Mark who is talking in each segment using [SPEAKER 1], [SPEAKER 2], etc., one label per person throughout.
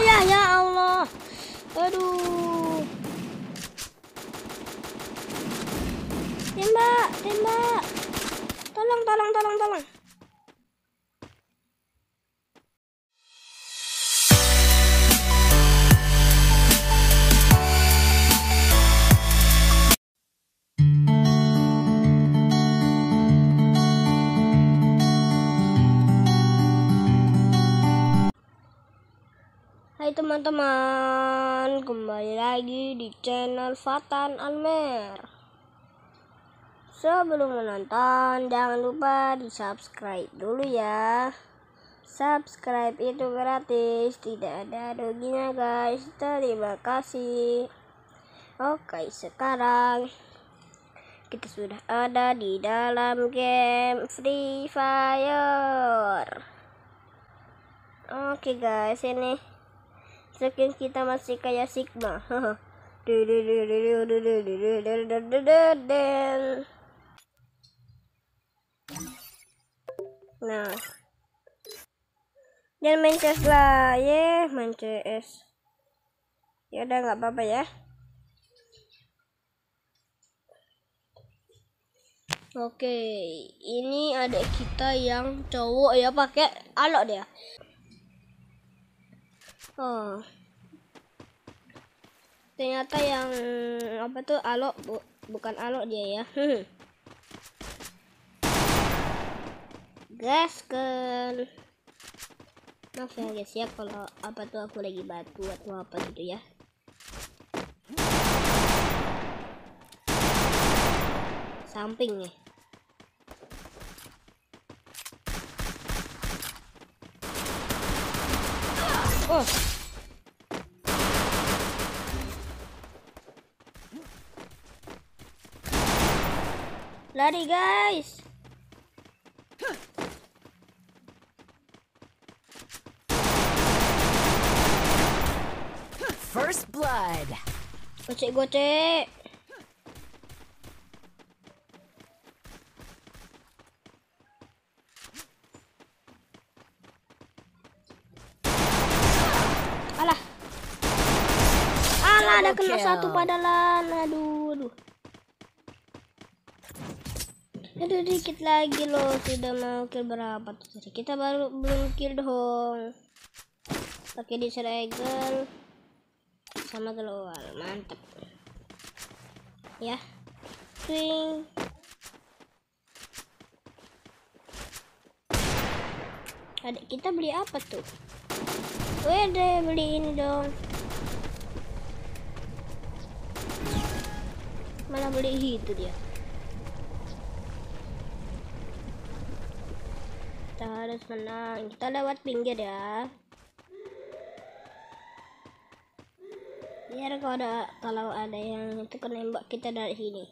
[SPEAKER 1] Ya ya Allah aduh tembak tembak tolong tolong tolong tolong teman-teman Kembali lagi di channel Fatan Almer Sebelum menonton Jangan lupa di subscribe dulu ya Subscribe itu gratis Tidak ada ruginya guys Terima kasih Oke sekarang Kita sudah ada di dalam game Free Fire Oke guys ini Sekian kita masih kayak Sigma. Nah. Dan main CS lah, ye, yeah, main CS. Ya udah nggak apa-apa ya. Oke, ini adik kita yang cowok ya pakai alok dia. Oh. Ternyata yang apa tuh alo bu bukan alo dia ya. Gas kan. Maaf ya guys ya kalau apa tuh aku lagi batu atau apa gitu ya. Samping nih. Oh. Lari guys. First blood. Gocek gocek. Alah. Alah ada kena satu padahal. Aduh. Aduh dikit lagi loh sudah mau kill berapa tuh tadi kita baru belum kill dong pakai diseragel sama keluar mantep ya swing ada kita beli apa tuh Wede beli ini dong malah beli itu dia harus menang kita lewat pinggir ya biar kalau ada kalau ada yang itu menembak kita dari sini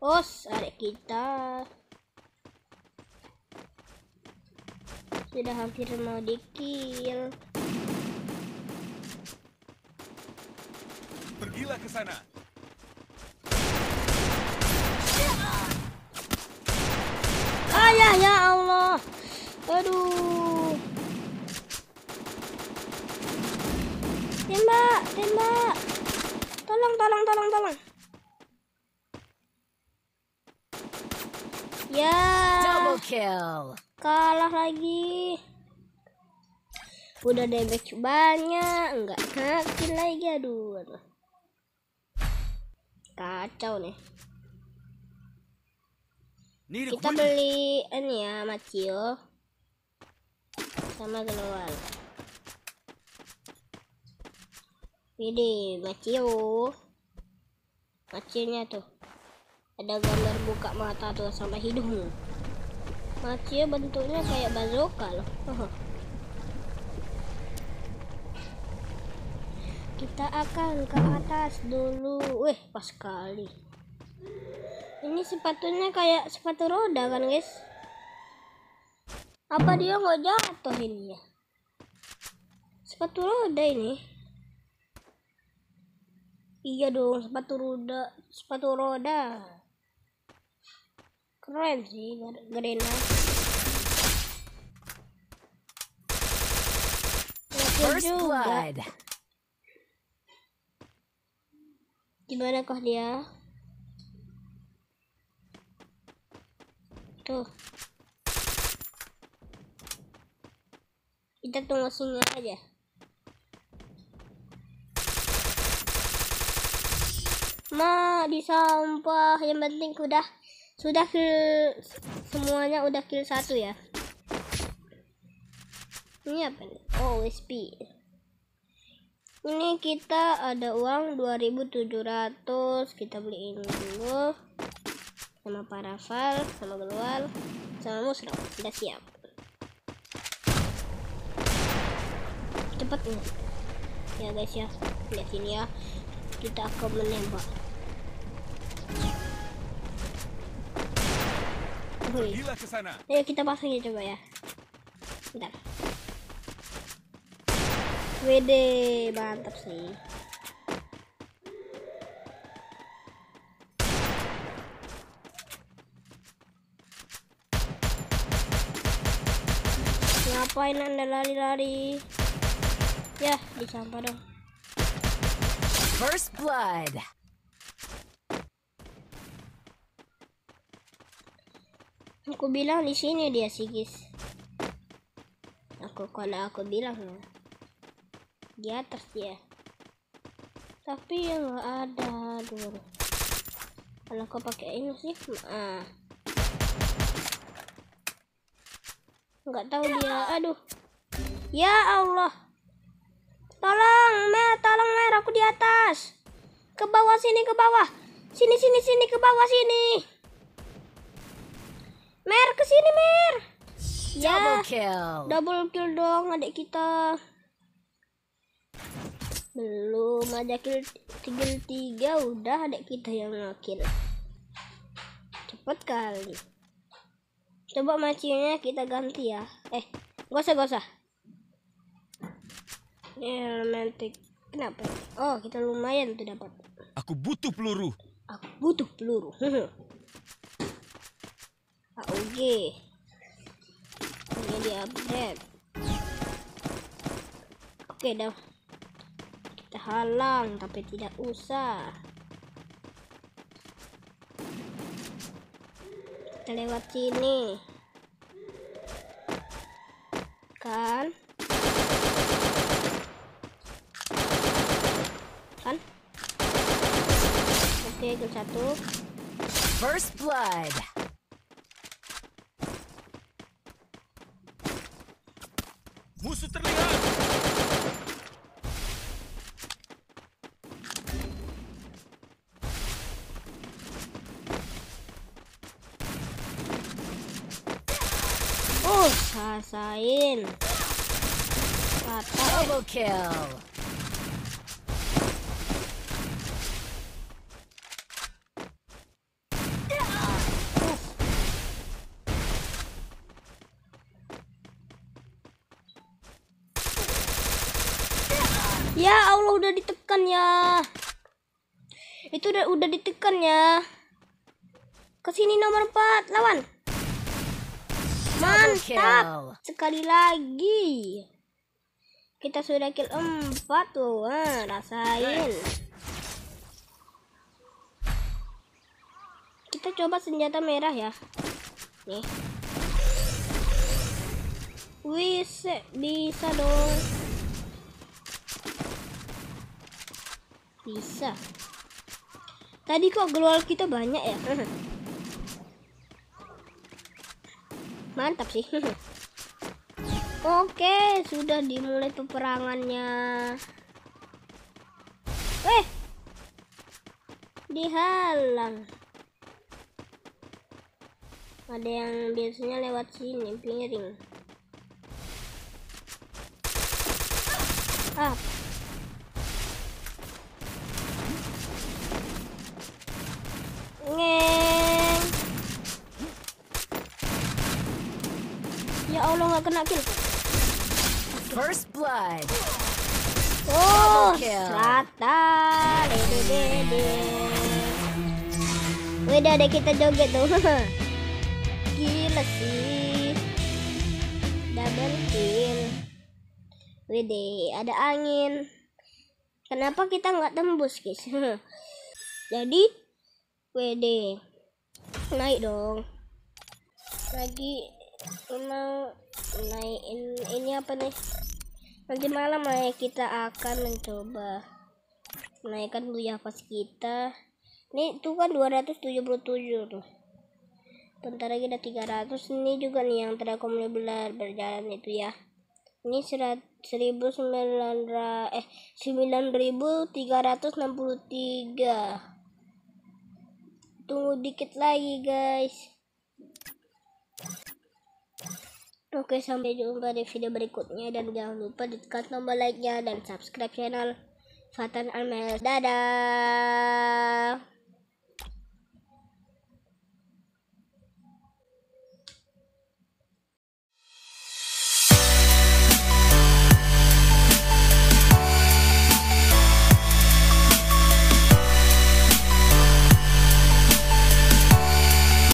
[SPEAKER 1] os ada kita sudah hampir mau di kill pergilah ke sana saya ya Allah aduh tembak tembak tolong tolong tolong tolong ya double kill kalah lagi udah damage banyak enggak hakin lagi aduh kacau nih kita beli ini ya Macio sama global. Ini Macio. nya tuh. Ada gambar buka mata tuh sama hidung. Macio bentuknya kayak bazooka loh. Kita akan ke atas dulu. Wih, pas kali ini sepatunya kayak sepatu roda kan guys apa dia nggak jatuh ini ya sepatu roda ini iya dong sepatu roda sepatu roda keren sih gerena First blood. Gimana kok dia? itu kita tunggu sini aja ma nah, di sampah yang penting sudah sudah kill semuanya udah kill satu ya ini apa nih oh wispi ini kita ada uang 2700 kita beli ini dulu sama parafal, sama global sama Musro udah siap cepet nih ya guys ya lihat sini ya kita akan menembak Wih. Ayo kita pasang ya coba ya. Bentar. Wede, mantap sih. ngapain anda lari-lari ya dicampur dong first blood aku bilang di sini dia sigis aku kalau aku bilang ya di atas dia tapi yang ada dulu kalau aku pakai ini sih ah nggak tahu dia aduh ya Allah tolong mer, tolong mer, aku di atas ke bawah sini ke bawah sini sini sini ke bawah sini Mer ke sini Mer ya double kill double kill dong adik kita belum aja kill tiga tiga udah adik kita yang kill cepet kali Coba macinya kita ganti ya. Eh, gak usah, gak usah. Ini romantic. Kenapa? Oh, kita lumayan tuh dapat. Aku butuh peluru. Aku butuh peluru. AOG. Ah, Ini di update. Oke, dah. Kita halang tapi tidak usah. kita lewat sini kan kan oke okay, game satu first blood musuh terlihat rasain kata double kill Ya Allah udah ditekan ya. Itu udah udah ditekan ya. sini nomor 4 lawan. Mantap. Sekali lagi. Kita sudah kill empat tuh. ah, rasain. Kita coba senjata merah ya. Nih. Wis bisa dong. Bisa. Tadi kok global kita banyak ya? mantap sih oke sudah dimulai peperangannya eh dihalang ada yang biasanya lewat sini piring ah kena kill. First blood. Oh, rata. Wih, ada kita joget tuh. Gila sih. Double kill. Wih, ada angin. Kenapa kita nggak tembus, guys? Jadi, WD naik dong. Lagi mau naikin ini apa nih nanti malam ya kita akan mencoba menaikkan buya pas kita ini tuh kan 277 tuh bentar lagi ada 300 ini juga nih yang terakom berjalan itu ya ini 1900 eh 9363 tunggu dikit lagi guys Oke, sampai jumpa di video berikutnya dan jangan lupa tekan tombol like-nya dan subscribe channel Fatan Amel. Dadah.